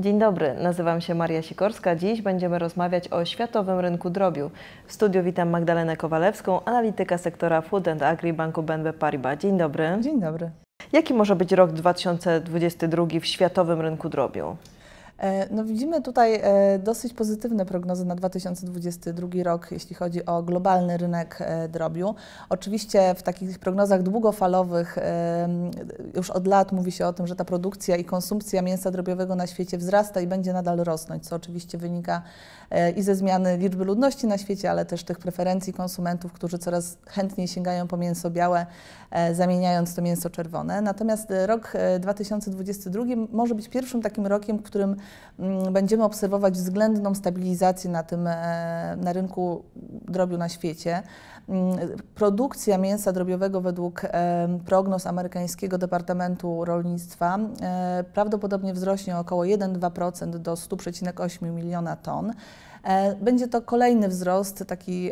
Dzień dobry, nazywam się Maria Sikorska. Dziś będziemy rozmawiać o światowym rynku drobiu. W studiu witam Magdalenę Kowalewską, analityka sektora Food and Agri Banku BNP Paribas. Dzień dobry. Dzień dobry. Jaki może być rok 2022 w światowym rynku drobiu? E, no widzimy tutaj e, dosyć pozytywne prognozy na 2022 rok, jeśli chodzi o globalny rynek e, drobiu. Oczywiście w takich prognozach długofalowych już od lat mówi się o tym, że ta produkcja i konsumpcja mięsa drobiowego na świecie wzrasta i będzie nadal rosnąć, co oczywiście wynika i ze zmiany liczby ludności na świecie, ale też tych preferencji konsumentów, którzy coraz chętniej sięgają po mięso białe, zamieniając to mięso czerwone. Natomiast rok 2022 może być pierwszym takim rokiem, w którym Mm, będziemy obserwować względną stabilizację na tym, e, na rynku drobiu na świecie. Mm, produkcja mięsa drobiowego według prognoz amerykańskiego Departamentu Rolnictwa prawdopodobnie wzrośnie około 1-2% do 100,8 miliona ton. E, będzie to kolejny wzrost taki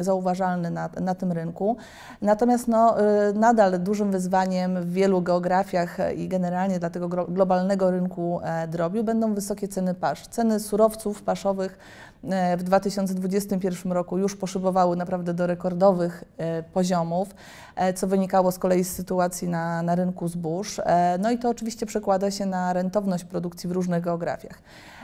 zauważalny na, na tym rynku. Natomiast no, y, nadal dużym wyzwaniem w wielu geografiach e, i generalnie dla tego globalnego rynku e, drobiu będą wysokie ceny pasz. Ceny surowców paszowych E, w 2021 roku już poszybowały naprawdę do rekordowych e, poziomów, e, co wynikało z kolei z sytuacji na, na rynku zbóż. No i to oczywiście przekłada się na rentowność produkcji w różnych geografiach.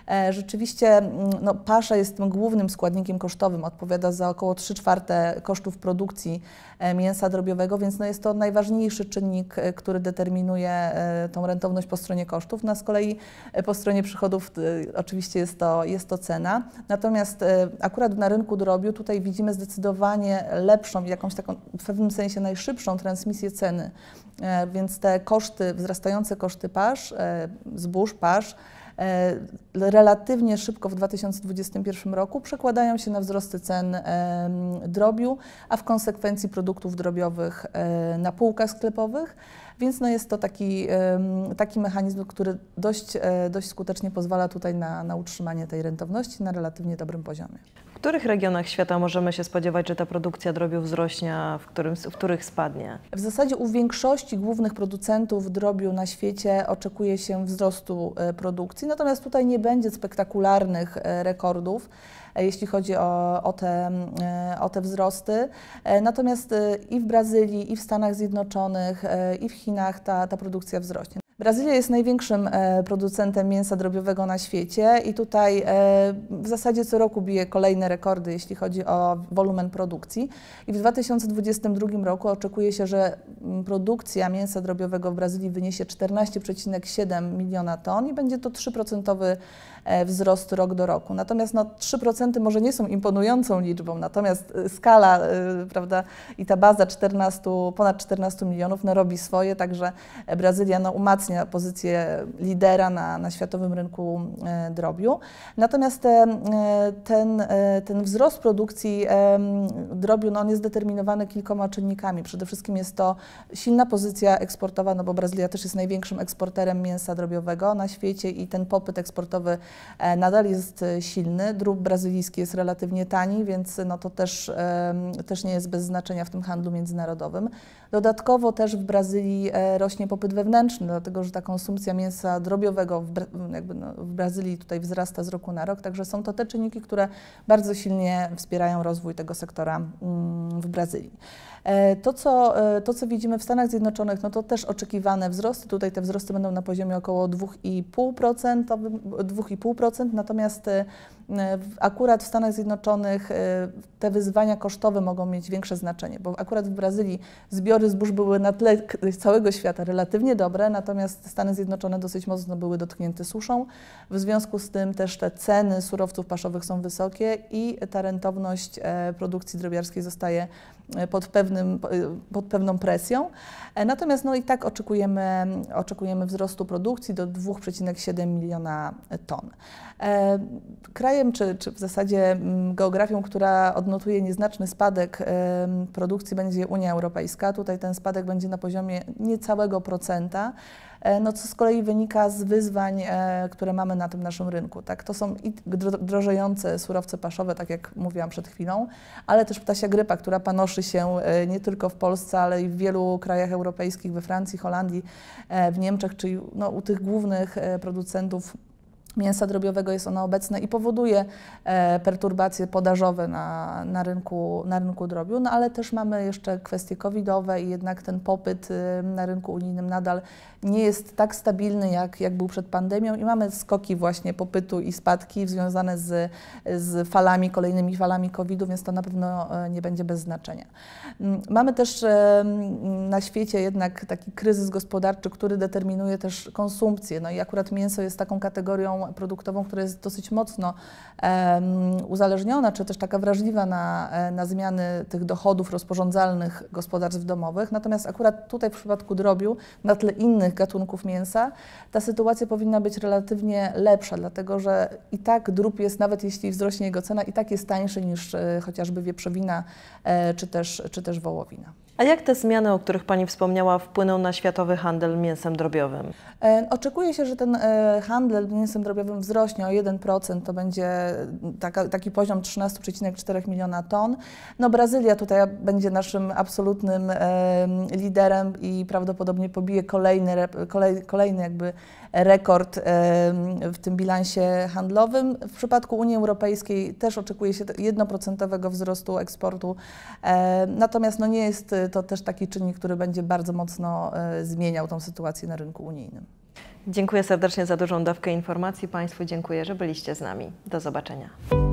E, rzeczywiście mm, no, pasza jest tym głównym składnikiem kosztowym, odpowiada za około 3 czwarte kosztów produkcji e, mięsa drobiowego, więc no, jest to najważniejszy czynnik, e, który determinuje tą rentowność po stronie kosztów. No, z kolei po stronie przychodów oczywiście jest to, jest to cena. Natomiast akurat na rynku drobiu tutaj widzimy zdecydowanie lepszą, jakąś taką w pewnym sensie najszybszą transmisję ceny. Więc te koszty, wzrastające koszty pasz, zbóż, pasz, relatywnie szybko w 2021 roku przekładają się na wzrosty cen drobiu, a w konsekwencji produktów drobiowych e, na półkach sklepowych. Więc no jest to taki, taki mechanizm, który dość, e, dość skutecznie pozwala tutaj na, na utrzymanie tej rentowności na relatywnie dobrym poziomie. W których regionach świata możemy się spodziewać, że ta produkcja drobiu wzrośnie, w, którym, w których spadnie? W zasadzie u większości głównych producentów drobiu na świecie oczekuje się wzrostu e, produkcji, natomiast tutaj nie będzie spektakularnych e, rekordów e, jeśli chodzi o, o, te, e, o te wzrosty. Natomiast i w Brazylii, i w Stanach Zjednoczonych, i w Chinach ta, ta produkcja wzrośnie. Brazylia jest największym e, producentem mięsa drobiowego na świecie i tutaj e, w zasadzie co roku bije kolejne rekordy, jeśli chodzi o wolumen produkcji. I w 2022 roku oczekuje się, że mm, produkcja mięsa drobiowego w Brazylii wyniesie 14,7 miliona ton i będzie to 3% e, wzrost rok do roku. Natomiast no, 3% może nie są imponującą liczbą, natomiast skala prawda, i ta baza 14, ponad 14 milionów no, robi swoje, także Brazylia no, umacnia na pozycję lidera na, na światowym rynku e, drobiu. Natomiast te, ten, e, ten wzrost produkcji e, drobiu no on jest determinowany kilkoma czynnikami. Przede wszystkim jest to silna pozycja eksportowa, no bo Brazylia też jest największym eksporterem mięsa drobiowego na świecie i ten popyt eksportowy nadal jest silny. Drób brazylijski jest relatywnie tani, więc no to też, też nie jest bez znaczenia w tym handlu międzynarodowym. Dodatkowo też w Brazylii rośnie popyt wewnętrzny, dlatego dlatego że ta konsumpcja mięsa drobiowego w, jakby no, w Brazylii tutaj wzrasta z roku na rok, także są to te czynniki, które bardzo silnie wspierają rozwój tego sektora mm, w Brazylii. E, to co, e, to, co widzimy w Stanach Zjednoczonych, no to też oczekiwane wzrosty. Tutaj te wzrosty będą na poziomie około 2,5%, 2,5% natomiast e, akurat w Stanach Zjednoczonych te wyzwania kosztowe mogą mieć większe znaczenie, bo akurat w Brazylii zbiory zbóż były na tle całego świata relatywnie dobre, natomiast Stany Zjednoczone dosyć mocno były dotknięte suszą. W związku z tym też te ceny surowców paszowych są wysokie i ta rentowność produkcji drobiarskiej zostaje pod pewnym pewnym, y, pod pewną presją. E, natomiast no i tak oczekujemy, oczekujemy wzrostu produkcji do 2,7 miliona ton. E, krajem, czy, czy w zasadzie mm, geografią, która odnotuje nieznaczny spadek e, produkcji będzie Unia Europejska. Tutaj ten spadek będzie na poziomie niecałego procenta. E, no co z kolei wynika z wyzwań, e, które mamy na tym naszym rynku. Tak? To są i drożejące surowce paszowe, tak jak mówiłam przed chwilą, ale też ptasia grypa, która panoszy się e, nie tylko w Polsce, ale i w wielu krajach europejskich, we Francji, Holandii, w Niemczech, czyli no, u tych głównych producentów mięsa drobiowego jest ono obecne i powoduje e, perturbacje podażowe na, na, rynku, na rynku drobiu, no ale też mamy jeszcze kwestie covidowe i jednak ten popyt e, na rynku unijnym nadal nie jest tak stabilny, jak, jak był przed pandemią i mamy skoki właśnie popytu i spadki związane z, z falami, kolejnymi falami covidu, więc to na pewno e, nie będzie bez znaczenia. Mm, mamy też e, na świecie jednak taki kryzys gospodarczy, który determinuje też konsumpcję, no i akurat mięso jest taką kategorią produktową, która jest dosyć mocno uzależniona, czy też taka wrażliwa na, e, na zmiany tych dochodów rozporządzalnych gospodarstw domowych. Natomiast akurat tutaj w przypadku drobiu, na tle innych gatunków mięsa, ta sytuacja powinna być relatywnie lepsza, dlatego że i tak drób jest, nawet jeśli wzrośnie jego cena, i tak jest tańszy niż e, chociażby wieprzowina e, czy też, czy też wołowina. A jak te zmiany, o których Pani wspomniała, wpłyną na światowy handel mięsem drobiowym? Oczekuje się, że ten handel mięsem drobiowym drobiowym wzrośnie o 1%, to będzie taka, taki poziom 13,4 miliona ton. No Brazylia tutaj będzie naszym absolutnym e, liderem i prawdopodobnie pobije kolejny, kolej, kolejny jakby rekord e, w tym bilansie handlowym. W przypadku Unii Europejskiej też oczekuje się 1% wzrostu eksportu, e, natomiast no nie jest to też taki czynnik, który będzie bardzo mocno e, zmieniał tą sytuację na rynku unijnym. Dziękuję serdecznie za dużą dawkę informacji Państwu. Dziękuję, że byliście z nami. Do zobaczenia.